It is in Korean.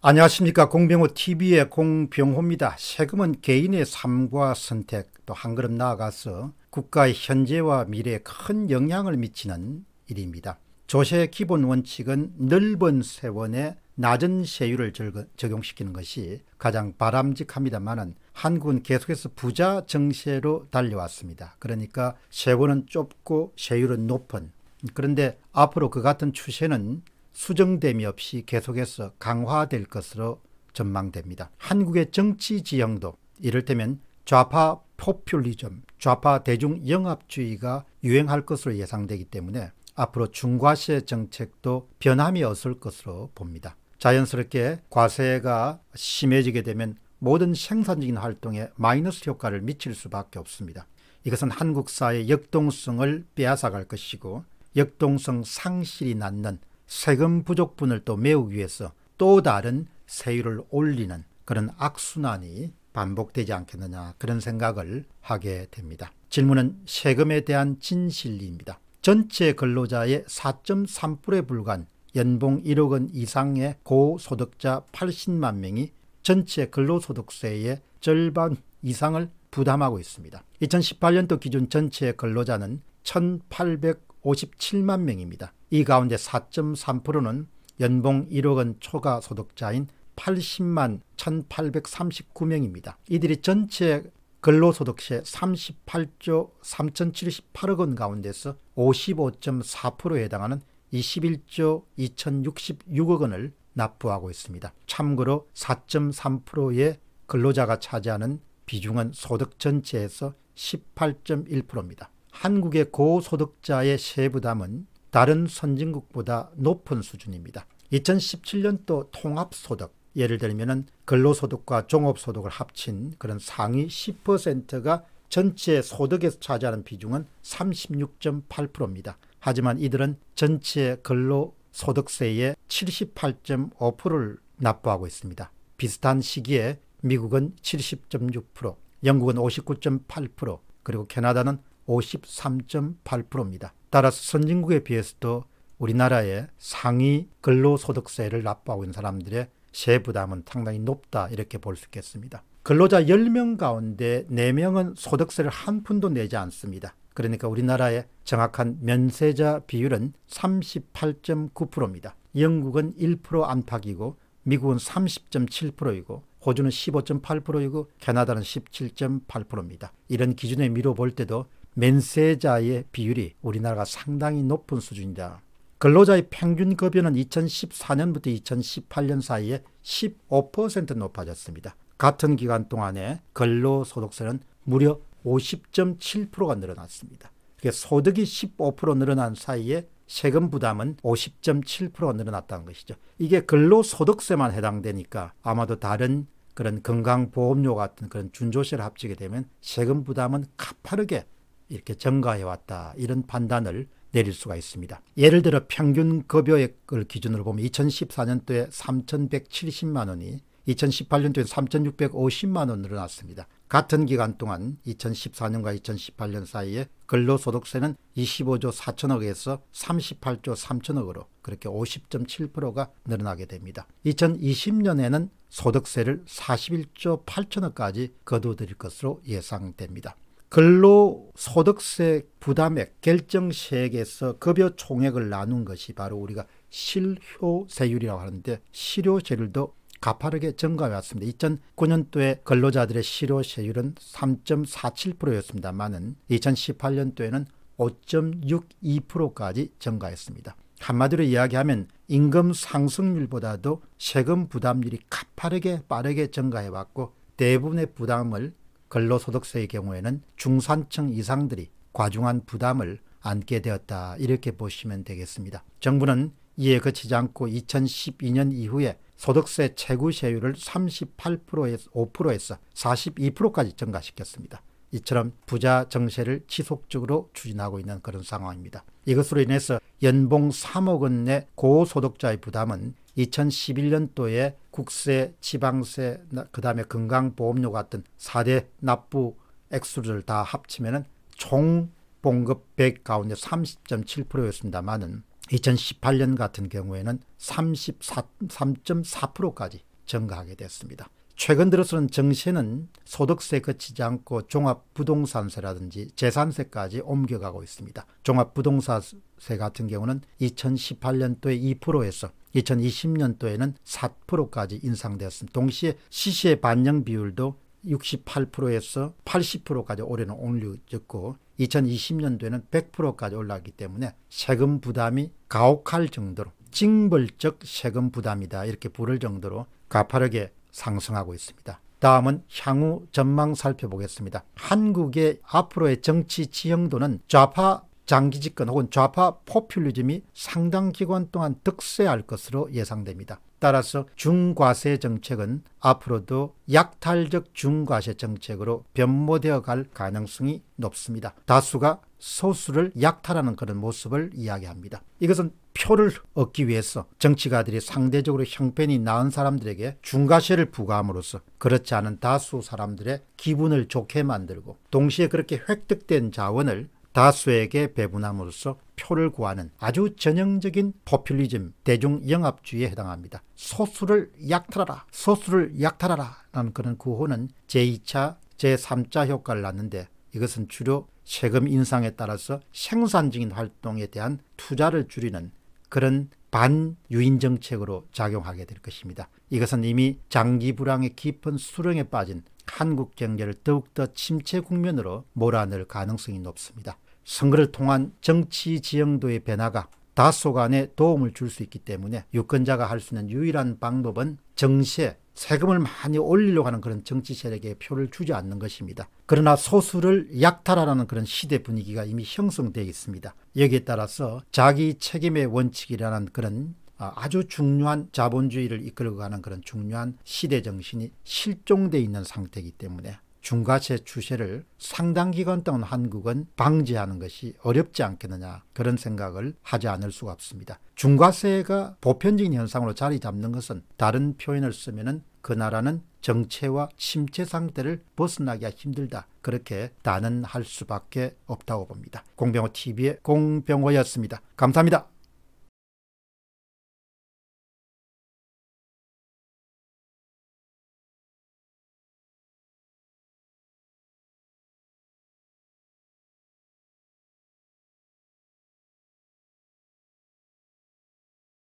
안녕하십니까 공병호 TV의 공병호입니다. 세금은 개인의 삶과 선택 또 한 걸음 나아가서 국가의 현재와 미래에 큰 영향을 미치는 일입니다. 조세 의 기본 원칙은 넓은 세원에 낮은 세율을 적용시키는 것이 가장 바람직합니다만은 한국은 계속해서 부자 정세로 달려왔습니다. 그러니까 세원은 좁고 세율은 높은 그런데 앞으로 그 같은 추세는 수정됨이 없이 계속해서 강화될 것으로 전망됩니다. 한국의 정치 지형도 이를테면 좌파 포퓰리즘, 좌파 대중 영합주의가 유행할 것으로 예상되기 때문에 앞으로 중과세 정책도 변함이 없을 것으로 봅니다. 자연스럽게 과세가 심해지게 되면 모든 생산적인 활동에 마이너스 효과를 미칠 수밖에 없습니다. 이것은 한국 사회 역동성을 빼앗아갈 것이고 역동성 상실이 낳는 세금 부족분을 또 메우기 위해서 또 다른 세율을 올리는 그런 악순환이 반복되지 않겠느냐 그런 생각을 하게 됩니다. 질문은 세금에 대한 진실리입니다. 전체 근로자의 4.3%에 불과한 연봉 1억 원 이상의 고소득자 80만 명이 전체 근로소득세의 절반 이상을 부담하고 있습니다. 2018년도 기준 전체 근로자는 1,857만 명입니다. 이 가운데 4.3%는 연봉 1억 원 초과 소득자인 80만 1,839명입니다. 이들이 전체 근로소득세 38조 3,078억 원 가운데서 55.4%에 해당하는 21조 2,066억 원을 납부하고 있습니다. 참고로 4.3%의 근로자가 차지하는 비중은 소득 전체에서 18.1%입니다. 한국의 고소득자의 세부담은 다른 선진국보다 높은 수준입니다. 2017년도 통합소득, 예를 들면 근로소득과 종업소득을 합친 그런 상위 10%가 전체 소득에서 차지하는 비중은 36.8%입니다. 하지만 이들은 전체 근로소득세의 78.5%를 납부하고 있습니다. 비슷한 시기에 미국은 70.6%, 영국은 59.8%, 그리고 캐나다는 53.8%입니다. 따라서 선진국에 비해서도 우리나라의 상위 근로소득세를 납부하고 있는 사람들의 세 부담은 상당히 높다 이렇게 볼 수 있겠습니다. 근로자 10명 가운데 4명은 소득세를 한 푼도 내지 않습니다. 그러니까 우리나라의 정확한 면세자 비율은 38.9%입니다. 영국은 1% 안팎이고 미국은 30.7%이고 호주는 15.8%이고 캐나다는 17.8%입니다. 이런 기준에 미뤄볼 때도 면세자의 비율이 우리나라가 상당히 높은 수준이다. 근로자의 평균 급여는 2014년부터 2018년 사이에 15% 높아졌습니다. 같은 기간 동안에 근로소득세는 무려 50.7%가 늘어났습니다. 소득이 15% 늘어난 사이에 세금 부담은 50.7% 늘어났다는 것이죠. 이게 근로소득세만 해당되니까 아마도 다른 그런 건강보험료 같은 그런 준조세를 합치게 되면 세금 부담은 가파르게 이렇게 증가해 왔다 이런 판단을 내릴 수가 있습니다. 예를 들어 평균 급여액을 기준으로 보면 2014년도에 3,170만 원이 2018년도에 3,650만 원 늘어났습니다. 같은 기간 동안 2014년과 2018년 사이에 근로소득세는 25조 4천억에서 38조 3천억으로 그렇게 50.7%가 늘어나게 됩니다. 2020년에는 소득세를 41조 8천억까지 거둬들일 것으로 예상됩니다. 근로소득세 부담액 결정세액에서 급여 총액을 나눈 것이 바로 우리가 실효세율이라고 하는데 실효세율도 가파르게 증가해 왔습니다. 2009년도에 근로자들의 실효세율은 3 4 7였습니다만 2018년도에는 5.62%까지 증가했습니다. 한마디로 이야기하면 임금 상승률보다도 세금 부담률이 가파르게 빠르게 증가해 왔고 대부분의 부담을 근로소득세의 경우에는 중산층 이상들이 과중한 부담을 안게 되었다 이렇게 보시면 되겠습니다. 정부는 이에 그치지 않고 2012년 이후에 소득세 최고 세율을 38%에서 5%에서 42%까지 증가시켰습니다. 이처럼 부자 정세를 지속적으로 추진하고 있는 그런 상황입니다. 이것으로 인해서 연봉 3억 원의 고소득자의 부담은 2011년도에 국세, 지방세, 그 다음에 건강보험료 같은 4대 납부 액수를 다 합치면 총 봉급 100 가운데 3 0 7였습니다만 2018년 같은 경우에는 33.4%까지 증가하게 됐습니다. 최근 들어서는 정시는 소득세 거치지 않고 종합부동산세라든지 재산세까지 옮겨가고 있습니다. 종합부동산세 같은 경우는 2018년도에 2%에서 2020년도에는 4%까지 인상되었습니다. 동시에 시세 반영 비율도 68%에서 80%까지 올해는 올려졌고 2020년도에는 100%까지 올라왔기 때문에 세금 부담이 가혹할 정도로 징벌적 세금 부담이다 이렇게 부를 정도로 가파르게 상승하고 있습니다. 다음은 향후 전망 살펴보겠습니다. 한국의 앞으로의 정치 지형도는 좌파 장기 집권 혹은 좌파 포퓰리즘이 상당 기간 동안 득세할 것으로 예상됩니다. 따라서 중과세 정책은 앞으로도 약탈적 중과세 정책으로 변모되어 갈 가능성이 높습니다. 다수가 소수를 약탈하는 그런 모습을 이야기합니다. 이것은 표를 얻기 위해서 정치가들이 상대적으로 형편이 나은 사람들에게 중과세를 부과함으로써 그렇지 않은 다수 사람들의 기분을 좋게 만들고 동시에 그렇게 획득된 자원을 다수에게 배분함으로써 표를 구하는 아주 전형적인 포퓰리즘 대중영합주의에 해당합니다. 소수를 약탈하라 소수를 약탈하라 라는 그런 구호는 그 제2차 제3차 효과를 낳는데 이것은 주로 세금 인상에 따라서 생산적인 활동에 대한 투자를 줄이는 그런 반유인 정책으로 작용하게 될 것입니다. 이것은 이미 장기 불황의 깊은 수렁에 빠진 한국 경제를 더욱더 침체 국면으로 몰아넣을 가능성이 높습니다. 선거를 통한 정치 지형도의 변화가 다소 간에 도움을 줄 수 있기 때문에 유권자가 할 수 있는 유일한 방법은 정세, 세금을 많이 올리려고 하는 그런 정치 세력에 표를 주지 않는 것입니다. 그러나 소수를 약탈하라는 그런 시대 분위기가 이미 형성되어 있습니다. 여기에 따라서 자기 책임의 원칙이라는 그런 아, 아주 중요한 자본주의를 이끌어가는 그런 중요한 시대 정신이 실종되어 있는 상태이기 때문에 중과세 추세를 상당 기간 동안 한국은 방지하는 것이 어렵지 않겠느냐 그런 생각을 하지 않을 수가 없습니다. 중과세가 보편적인 현상으로 자리 잡는 것은 다른 표현을 쓰면그 나라는 정체와 침체 상태를 벗어나기가 힘들다. 그렇게 단언할 수밖에 없다고 봅니다. 공병호 TV의 공병호였습니다. 감사합니다.